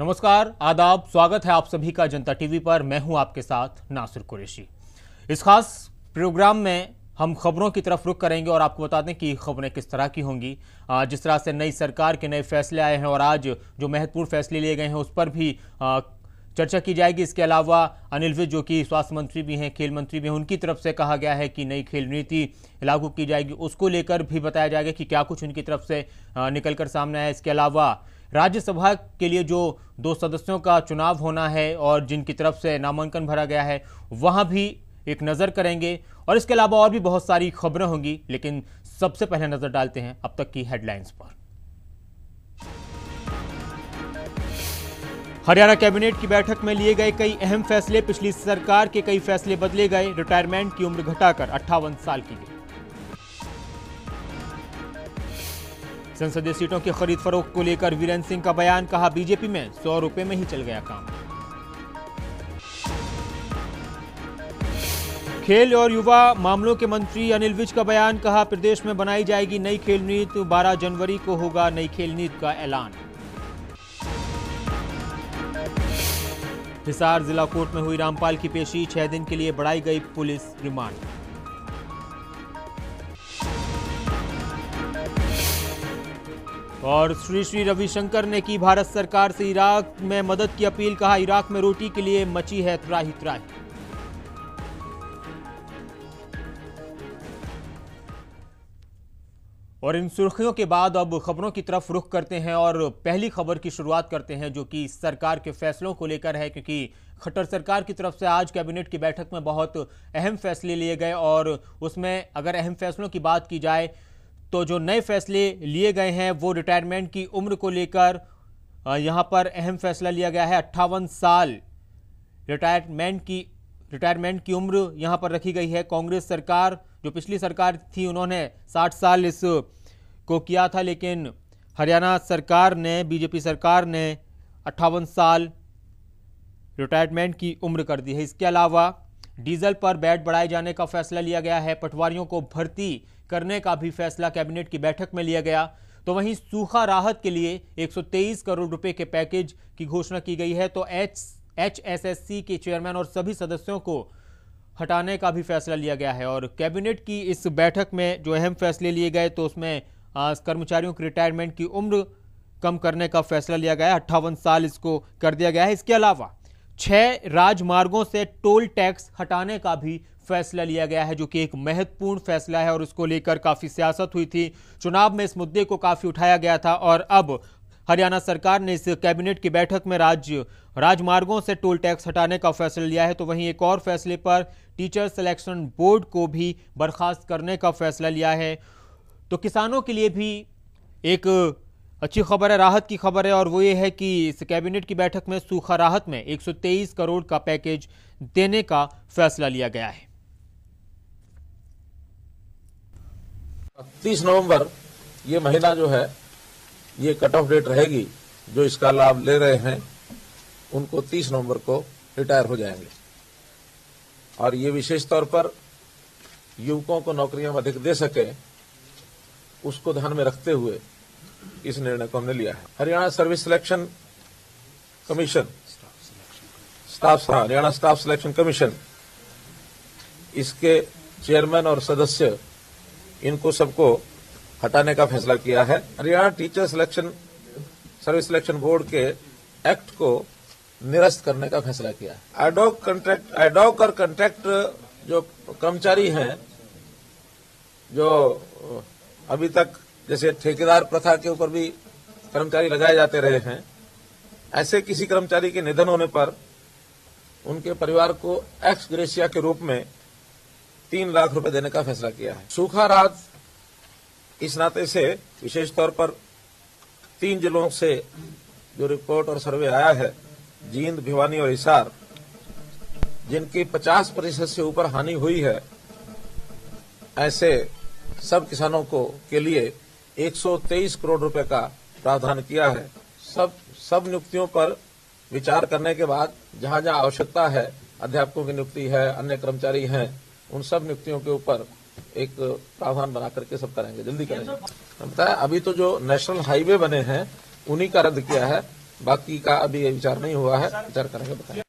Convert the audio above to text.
नमस्कार आदाब स्वागत है आप सभी का जनता टीवी पर मैं हूं आपके साथ नासिर कुरेशी इस खास प्रोग्राम में हम खबरों की तरफ रुख करेंगे और आपको बता दें कि खबरें किस तरह की होंगी जिस तरह से नई सरकार के नए फैसले आए हैं और आज जो महत्वपूर्ण फैसले लिए गए हैं उस पर भी चर्चा की जाएगी इसके अलावा अनिल विज जो कि स्वास्थ्य मंत्री भी हैं खेल मंत्री भी हैं उनकी तरफ से कहा गया है कि नई खेल नीति लागू की जाएगी उसको लेकर भी बताया जाएगा कि क्या कुछ उनकी तरफ से निकलकर सामने आया इसके अलावा राज्यसभा के लिए जो दो सदस्यों का चुनाव होना है और जिनकी तरफ से नामांकन भरा गया है वहाँ भी एक नज़र करेंगे और इसके अलावा और भी बहुत सारी खबरें होंगी लेकिन सबसे पहले नज़र डालते हैं अब तक की हेडलाइंस पर हरियाणा कैबिनेट की बैठक में लिए गए कई अहम फैसले पिछली सरकार के कई फैसले बदले गए रिटायरमेंट की उम्र घटाकर अट्ठावन साल की गई संसदीय सीटों की खरीद फरोख्त को लेकर वीरेंद्र सिंह का बयान कहा बीजेपी में सौ रुपए में ही चल गया काम खेल और युवा मामलों के मंत्री अनिल विज का बयान कहा प्रदेश में बनाई जाएगी नई खेल नीति 12 जनवरी को होगा नई खेल नीति का ऐलान हिसार जिला कोर्ट में हुई रामपाल की पेशी छह दिन के लिए बढ़ाई गई पुलिस रिमांड और श्री श्री रविशंकर ने की भारत सरकार से इराक में मदद की अपील कहा इराक में रोटी के लिए मची है त्राही त्राही और इन सुर्खियों के बाद अब खबरों की तरफ रुख करते हैं और पहली खबर की शुरुआत करते हैं जो कि सरकार के फैसलों को लेकर है क्योंकि खट्टर सरकार की तरफ से आज कैबिनेट की बैठक में बहुत अहम फैसले लिए गए और उसमें अगर अहम फैसलों की बात की जाए तो जो नए फैसले लिए गए हैं वो रिटायरमेंट की उम्र को लेकर यहाँ पर अहम फैसला लिया गया है अट्ठावन साल रिटायरमेंट की रिटायरमेंट की उम्र यहाँ पर रखी गई है कांग्रेस सरकार जो पिछली सरकार थी उन्होंने 60 साल इस को किया था लेकिन हरियाणा सरकार ने बीजेपी सरकार ने अट्ठावन साल रिटायरमेंट की उम्र कर दी है इसके अलावा डीजल पर बैट बढ़ाए जाने का फैसला लिया गया है पटवारियों को भर्ती करने का भी फैसला कैबिनेट की बैठक में लिया गया तो वहीं सूखा राहत के लिए 123 करोड़ रुपए के पैकेज की घोषणा की गई है तो H H S S C के चेयरमैन और सभी सदस्यों को हटाने का भी फैसला लिया गया है और कैबिनेट की इस बैठक में जो अहम फैसले लिए गए तो उसमें कर्मचारियों की रिटायरमेंट की उम्र कम करने का फैसला लिया गया अट्ठावन साल इसको कर दिया गया है इसके अलावा छह राजमार्गों से टोल टैक्स हटाने का भी फैसला लिया गया है जो कि एक महत्वपूर्ण फैसला है और उसको लेकर काफ़ी सियासत हुई थी चुनाव में इस मुद्दे को काफ़ी उठाया गया था और अब हरियाणा सरकार ने इस कैबिनेट की बैठक में राज्य राजमार्गों से टोल टैक्स हटाने का फैसला लिया है तो वहीं एक और फैसले पर टीचर सिलेक्शन बोर्ड को भी बर्खास्त करने का फैसला लिया है तो किसानों के लिए भी एक अच्छी खबर है राहत की खबर है और वो ये है कि इस कैबिनेट की बैठक में सूखा राहत में 123 करोड़ का पैकेज देने का फैसला लिया गया है तीस नवंबर ये महीना जो है ये कट ऑफ डेट रहेगी जो इसका लाभ ले रहे हैं उनको 30 नवंबर को रिटायर हो जाएंगे और ये विशेष तौर पर युवकों को नौकरियां अधिक दे सके उसको ध्यान में रखते हुए इस निर्णय को हमने लिया है Haryana service selection commission staff Haryana staff selection commission इसके चेयरमैन और सदस्य इनको सबको हटाने का फैसला किया है Haryana teacher selection service selection board के एक्ट को निरस्त करने का फैसला किया है एडॉक कंट्रैक्ट एडॉक और कंट्रैक्ट जो कर्मचारी हैं जो अभी तक जैसे ठेकेदार प्रथा के ऊपर भी कर्मचारी लगाए जाते रहे हैं ऐसे किसी कर्मचारी के निधन होने पर उनके परिवार को एक्स ग्रेसिया के रूप में तीन लाख रुपए देने का फैसला किया है सूखा राज इस नाते से विशेष तौर पर तीन जिलों से जो रिपोर्ट और सर्वे आया है जींद भिवानी और हिसार जिनकी 50 प्रतिशत से ऊपर हानि हुई है ऐसे सब किसानों को के लिए 123 करोड़ रुपए का प्रावधान किया है सब सब नियुक्तियों पर विचार करने के बाद जहां जहां आवश्यकता है अध्यापकों की नियुक्ति है अन्य कर्मचारी हैं उन सब नियुक्तियों के ऊपर एक प्रावधान बना करके सब करेंगे जल्दी करेंगे बताया अभी तो जो नेशनल हाईवे बने हैं उन्हीं का रद्द किया है बाकी का अभी विचार नहीं हुआ है विचार करेंगे बताएंगे